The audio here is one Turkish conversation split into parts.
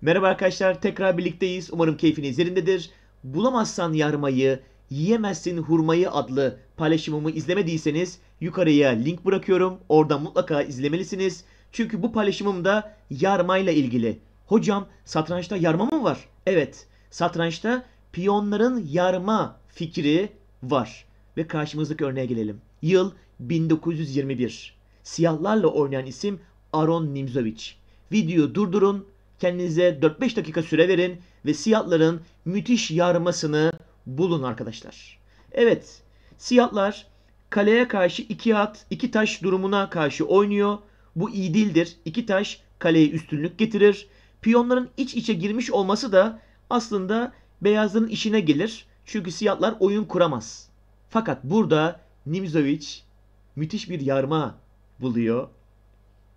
Merhaba arkadaşlar tekrar birlikteyiz. Umarım keyfiniz yerindedir. Bulamazsan yarmayı, yiyemezsin hurmayı adlı paylaşımımı izlemediyseniz yukarıya link bırakıyorum. orada mutlaka izlemelisiniz. Çünkü bu paylaşımım da yarmayla ilgili. Hocam satrançta yarma mı var? Evet satrançta piyonların yarma fikri var. Ve karşımızdaki örneğe gelelim. Yıl 1921. Siyahlarla oynayan isim Aron Nimzovich. Videoyu durdurun Kendinize 4-5 dakika süre verin ve siyatların müthiş yarmasını bulun arkadaşlar. Evet, siyatlar kaleye karşı iki at, iki taş durumuna karşı oynuyor. Bu iyi değildir. İki taş kaleye üstünlük getirir. Piyonların iç içe girmiş olması da aslında beyazların işine gelir. Çünkü siyatlar oyun kuramaz. Fakat burada Nimzovic müthiş bir yarma buluyor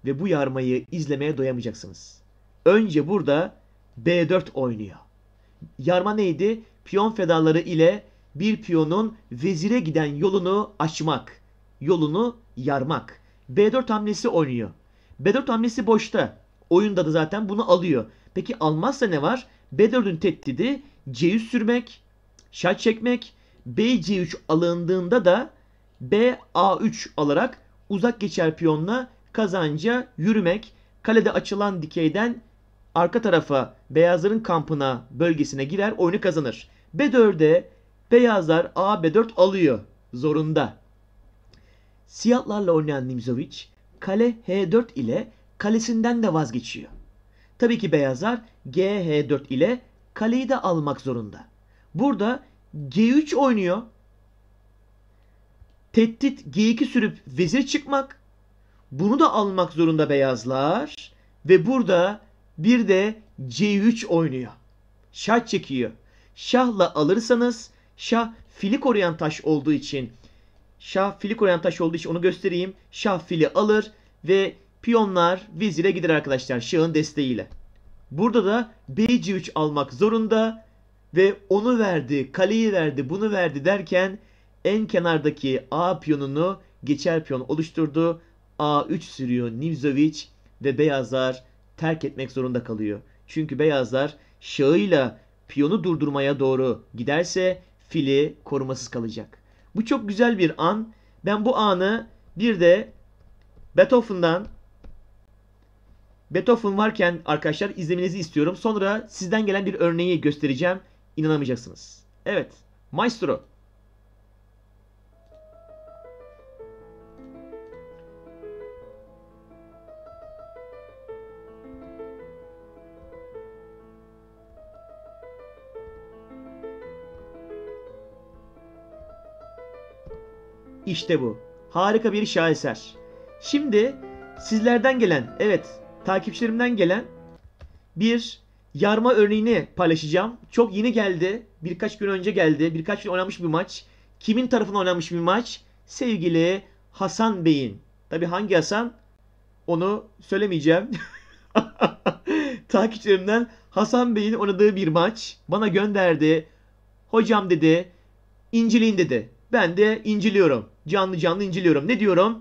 ve bu yarmayı izlemeye doyamayacaksınız önce burada B4 oynuyor. Yarma neydi? Piyon fedaları ile bir piyonun vezire giden yolunu açmak. Yolunu yarmak. B4 hamlesi oynuyor. B4 hamlesi boşta. Oyunda da zaten bunu alıyor. Peki almazsa ne var? B4'ün tehdidi C3 sürmek, şah çekmek. BC3 alındığında da BA3 alarak uzak geçer piyonla kazanca yürümek. Kalede açılan dikeyden arka tarafa beyazların kampına bölgesine girer oyunu kazanır. B4'e beyazlar A B4 alıyor zorunda. Siyahlarla oynayan Nimzovic kale H4 ile kalesinden de vazgeçiyor. Tabii ki beyazlar G H4 ile kaleyi de almak zorunda. Burada G3 oynuyor. Tehdit G2 sürüp vezir çıkmak. Bunu da almak zorunda beyazlar. Ve burada bir de C3 oynuyor. Şah çekiyor. Şahla alırsanız şah fili koruyan taş olduğu için şah fili koruyan taş olduğu için onu göstereyim. Şah fili alır ve piyonlar vizire gider arkadaşlar şahın desteğiyle. Burada da BC3 almak zorunda ve onu verdi, kaleyi verdi, bunu verdi derken en kenardaki A piyonunu geçer piyon oluşturdu. A3 sürüyor Nivzovic ve beyazlar terk etmek zorunda kalıyor. Çünkü beyazlar şahıyla piyonu durdurmaya doğru giderse fili korumasız kalacak. Bu çok güzel bir an. Ben bu anı bir de Beethoven'dan Beethoven varken arkadaşlar izlemenizi istiyorum. Sonra sizden gelen bir örneği göstereceğim. İnanamayacaksınız. Evet. Maestro. İşte bu. Harika bir şaheser. Şimdi sizlerden gelen, evet takipçilerimden gelen bir yarma örneğini paylaşacağım. Çok yeni geldi. Birkaç gün önce geldi. Birkaç gün oynamış bir maç. Kimin tarafından oynamış bir maç? Sevgili Hasan Bey'in. Tabi hangi Hasan? Onu söylemeyeceğim. Takipçilerimden Hasan Bey'in oynadığı bir maç. Bana gönderdi. Hocam dedi. İncilin dedi. Ben de inceliyorum canlı canlı inceliyorum. Ne diyorum?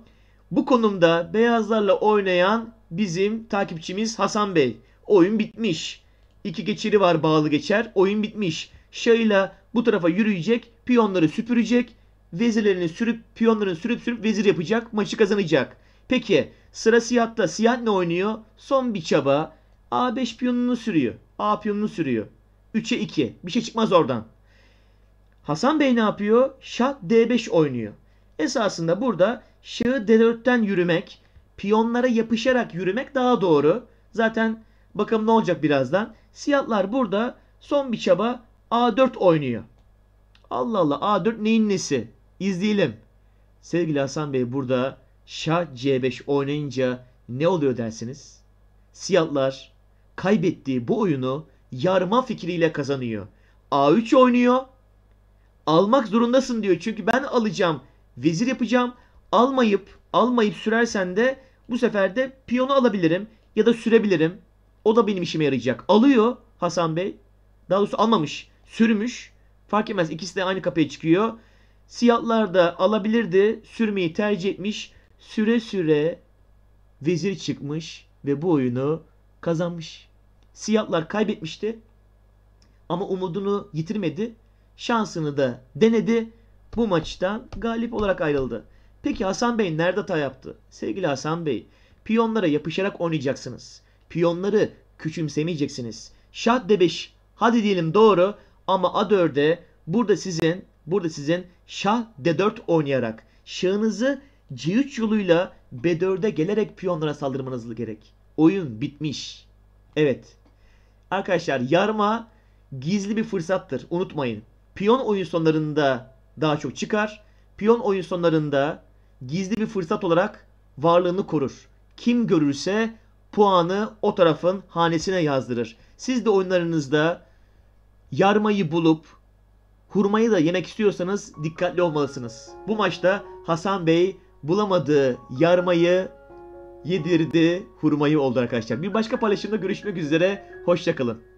Bu konumda beyazlarla oynayan bizim takipçimiz Hasan Bey. Oyun bitmiş. İki geçiri var bağlı geçer. Oyun bitmiş. Şahıyla bu tarafa yürüyecek. Piyonları süpürecek. Vezirlerini sürüp piyonlarını sürüp sürüp vezir yapacak. Maçı kazanacak. Peki sıra siyahta. Siyah ne oynuyor? Son bir çaba. A5 piyonunu sürüyor. A piyonunu sürüyor. 3'e 2. Bir şey çıkmaz oradan. Hasan Bey ne yapıyor? Şah D5 oynuyor. Esasında burada şığı D4'ten yürümek, piyonlara yapışarak yürümek daha doğru. Zaten bakalım ne olacak birazdan. Siyahlar burada son bir çaba A4 oynuyor. Allah Allah A4 neyin nesi? İzleyelim. Sevgili Hasan Bey burada Şah C5 oynayınca ne oluyor dersiniz? Siyahlar kaybettiği bu oyunu yarma fikriyle kazanıyor. A3 oynuyor. Almak zorundasın diyor. Çünkü ben alacağım vezir yapacağım. Almayıp almayıp sürersen de bu sefer de piyonu alabilirim ya da sürebilirim. O da benim işime yarayacak. Alıyor Hasan Bey. Daha doğrusu almamış. Sürmüş. Fark etmez. İkisi de aynı kapıya çıkıyor. Siyahlar da alabilirdi. Sürmeyi tercih etmiş. Süre süre vezir çıkmış ve bu oyunu kazanmış. Siyahlar kaybetmişti. Ama umudunu yitirmedi. Şansını da denedi bu maçtan galip olarak ayrıldı. Peki Hasan Bey nerede hata yaptı? Sevgili Hasan Bey, piyonlara yapışarak oynayacaksınız. Piyonları küçümsemeyeceksiniz. Şah D5 hadi diyelim doğru ama A4'e burada sizin burada sizin şah D4 oynayarak şahınızı C3 yoluyla B4'e gelerek piyonlara saldırmanız gerek. Oyun bitmiş. Evet. Arkadaşlar yarma gizli bir fırsattır. Unutmayın. Piyon oyun sonlarında daha çok çıkar. Piyon oyun sonlarında gizli bir fırsat olarak varlığını korur. Kim görürse puanı o tarafın hanesine yazdırır. Siz de oyunlarınızda yarmayı bulup hurmayı da yemek istiyorsanız dikkatli olmalısınız. Bu maçta Hasan Bey bulamadığı yarmayı yedirdi, hurmayı oldu arkadaşlar. Bir başka paylaşımda görüşmek üzere. Hoşçakalın.